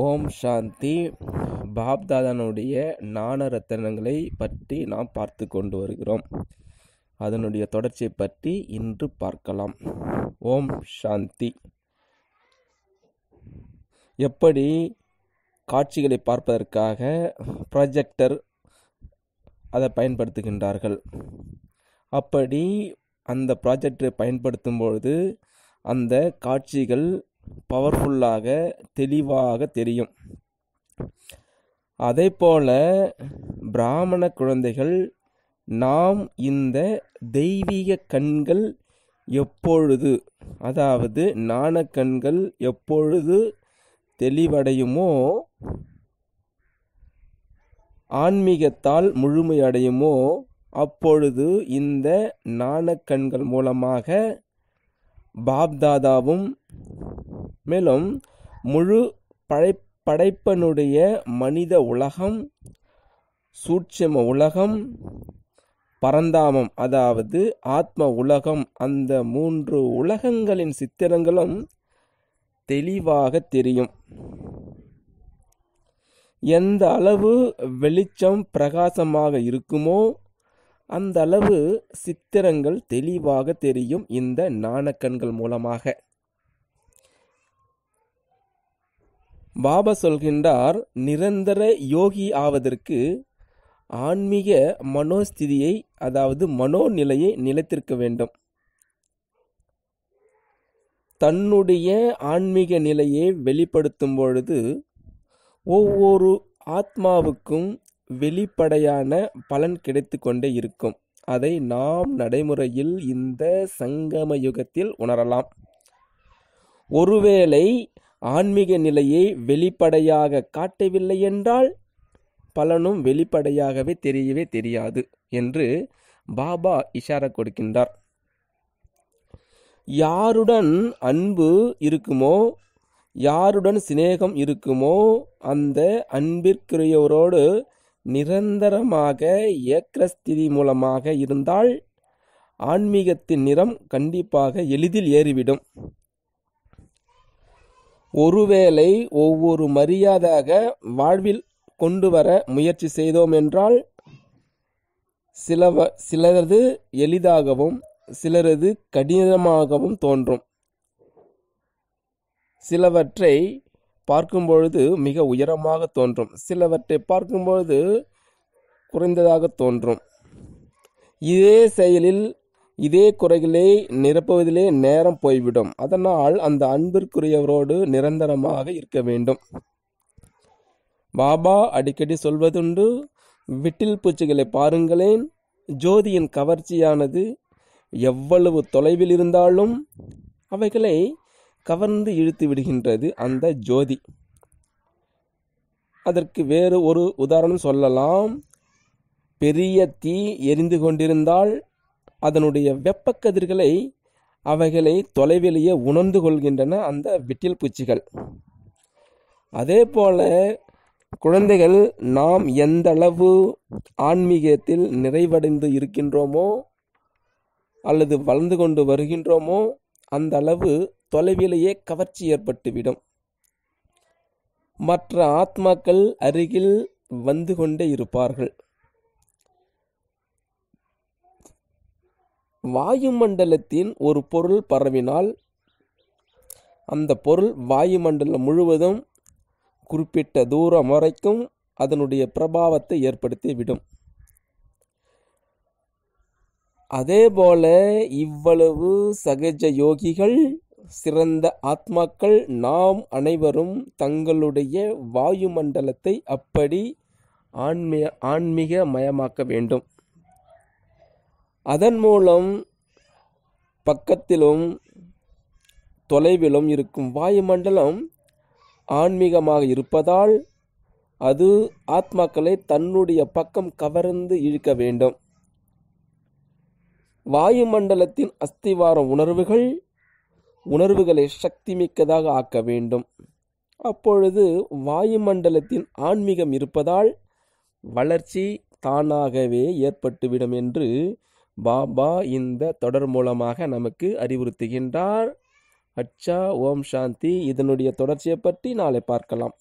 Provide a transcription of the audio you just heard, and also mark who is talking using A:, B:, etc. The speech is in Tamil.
A: ஓம் சாந்தி பாப்தாதனுடைய ஞான ரத்தனங்களை பற்றி நாம் பார்த்து கொண்டு வருகிறோம் அதனுடைய தொடர்ச்சியை பற்றி இன்று பார்க்கலாம் ஓம் சாந்தி எப்படி காட்சிகளை பார்ப்பதற்காக ப்ரொஜெக்டர் அதை பயன்படுத்துகின்றார்கள் அப்படி அந்த ப்ராஜெக்டரை பயன்படுத்தும் பொழுது அந்த காட்சிகள் பவர்ஃபுல்லாக தெளிவாக தெரியும் அதே போல பிராமண குழந்தைகள் நாம் இந்த தெய்வீக கண்கள் எப்பொழுது அதாவது கண்கள் எப்பொழுது தெளிவடையுமோ ஆன்மீகத்தால் முழுமையடையுமோ அப்பொழுது இந்த கண்கள் மூலமாக பாப்தாதாவும் மேலும் முழு பழை படைப்பனுடைய மனித உலகம் சூட்சம உலகம் பரந்தாமம் அதாவது ஆத்ம உலகம் அந்த மூன்று உலகங்களின் சித்திரங்களும் தெளிவாக தெரியும் எந்த அளவு வெளிச்சம் பிரகாசமாக இருக்குமோ அந்த அளவு சித்திரங்கள் தெளிவாக தெரியும் இந்த நாணக்கண்கள் மூலமாக பாபா சொல்கின்றார் நிரந்தர யோகி ஆவதற்கு ஆன்மீக மனோஸ்திதியை அதாவது மனோநிலையை நிலைத்திருக்க வேண்டும் தன்னுடைய ஆன்மீக நிலையை வெளிப்படுத்தும் பொழுது ஒவ்வொரு ஆத்மாவுக்கும் வெளிப்படையான பலன் கிடைத்து கொண்டே இருக்கும் அதை நாம் நடைமுறையில் இந்த சங்கம யுகத்தில் உணரலாம் ஒருவேளை ஆன்மீக நிலையை வெளிப்படையாக காட்டவில்லை என்றால் பலனும் வெளிப்படையாகவே தெரியவே தெரியாது என்று பாபா இஷாரா கொடுக்கின்றார் யாருடன் அன்பு இருக்குமோ யாருடன் சிநேகம் இருக்குமோ அந்த அன்பிற்குரியவரோடு நிரந்தரமாக ஏக்கரஸ்திதி மூலமாக இருந்தால் ஆன்மீகத்தின் நிறம் கண்டிப்பாக எளிதில் ஏறிவிடும் ஒருவேளை ஒவ்வொரு மரியாதாக வாழ்வில் கொண்டு வர முயற்சி செய்தோம் என்றால் சிலவ சிலரது எளிதாகவும் சிலரது கடினமாகவும் தோன்றும் சிலவற்றை பார்க்கும்பொழுது மிக உயரமாக தோன்றும் சிலவற்றை பார்க்கும்பொழுது குறைந்ததாக தோன்றும் இதே செயலில் இதே குறைகளை நிரப்புவதிலே நேரம் போய்விடும் அதனால் அந்த அன்பிற்குரியவரோடு நிரந்தரமாக இருக்க வேண்டும் பாபா அடிக்கடி சொல்வதுண்டு விட்டில் பூச்சிகளை பாருங்களேன் ஜோதியின் கவர்ச்சியானது எவ்வளவு தொலைவில் இருந்தாலும் அவைகளை கவர்ந்து இழுத்து விடுகின்றது அந்த ஜோதி அதற்கு வேறு ஒரு உதாரணம் சொல்லலாம் பெரிய தீ எரிந்து கொண்டிருந்தால் அதனுடைய வெப்பக்கதிர்களை அவைகளை தொலைவெளியே உணர்ந்து கொள்கின்றன அந்த விட்டில் பூச்சிகள் அதே போல குழந்தைகள் நாம் எந்த அளவு ஆன்மீகத்தில் நிறைவடைந்து இருக்கின்றோமோ அல்லது வளர்ந்து கொண்டு வருகின்றோமோ அந்த அளவு தொலைவிலேயே கவர்ச்சி ஏற்பட்டுவிடும் மற்ற ஆத்மாக்கள் அருகில் வந்து கொண்டே இருப்பார்கள் வாயுமண்டலத்தின் ஒரு பொருள் பரவினால் அந்த பொருள் வாயுமண்டலம் முழுவதும் குறிப்பிட்ட தூரம் வரைக்கும் அதனுடைய பிரபாவத்தை ஏற்படுத்தி விடும் அதேபோல இவ்வளவு சகஜ யோகிகள் சிறந்த ஆத்மாக்கள் நாம் அனைவரும் தங்களுடைய வாயுமண்டலத்தை அப்படி ஆன்மீக ஆன்மீக மயமாக்க வேண்டும் அதன் மூலம் பக்கத்திலும் தொலைவிலும் இருக்கும் வாயுமண்டலம் ஆன்மீகமாக இருப்பதால் அது ஆத்மாக்களை தன்னுடைய பக்கம் கவர்ந்து இழுக்க வேண்டும் வாயுமண்டலத்தின் அஸ்திவார உணர்வுகள் உணர்வுகளை சக்தி மிக்கதாக ஆக்க வேண்டும் அப்பொழுது வாயுமண்டலத்தின் ஆன்மீகம் இருப்பதால் வளர்ச்சி தானாகவே ஏற்பட்டுவிடும் என்று பாபா இந்த தொடர் மூலமாக நமக்கு அறிவுறுத்துகின்றார் அச்சா ஓம் சாந்தி இதனுடைய தொடர்ச்சியை பற்றி நாளை பார்க்கலாம்